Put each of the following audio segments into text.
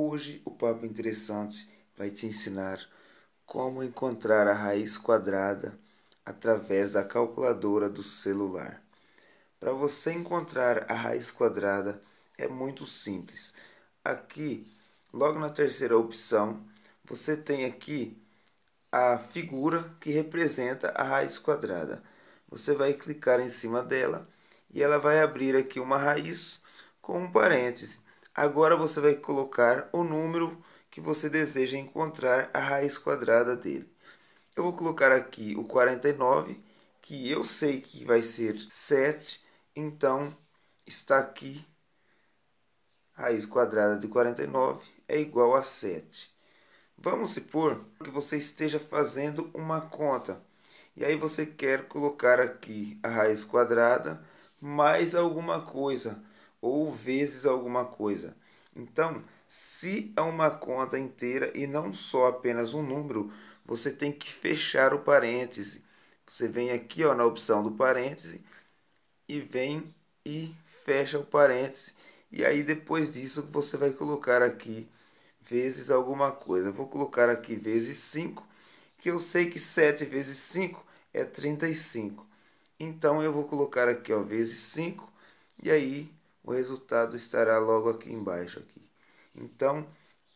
Hoje o Papo Interessante vai te ensinar como encontrar a raiz quadrada através da calculadora do celular. Para você encontrar a raiz quadrada é muito simples. Aqui, logo na terceira opção, você tem aqui a figura que representa a raiz quadrada. Você vai clicar em cima dela e ela vai abrir aqui uma raiz com um parêntese Agora você vai colocar o número que você deseja encontrar a raiz quadrada dele. Eu vou colocar aqui o 49, que eu sei que vai ser 7, então está aqui raiz quadrada de 49 é igual a 7. Vamos supor que você esteja fazendo uma conta. E aí você quer colocar aqui a raiz quadrada mais alguma coisa ou vezes alguma coisa. Então, se é uma conta inteira e não só apenas um número, você tem que fechar o parêntese. Você vem aqui ó, na opção do parêntese e vem e fecha o parêntese. E aí depois disso você vai colocar aqui vezes alguma coisa. Eu vou colocar aqui vezes 5, que eu sei que 7 vezes 5 é 35. Então eu vou colocar aqui ó, vezes 5 e aí o resultado estará logo aqui embaixo. Aqui. Então,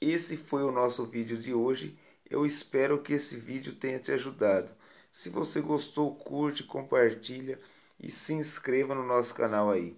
esse foi o nosso vídeo de hoje. Eu espero que esse vídeo tenha te ajudado. Se você gostou, curte, compartilha e se inscreva no nosso canal aí.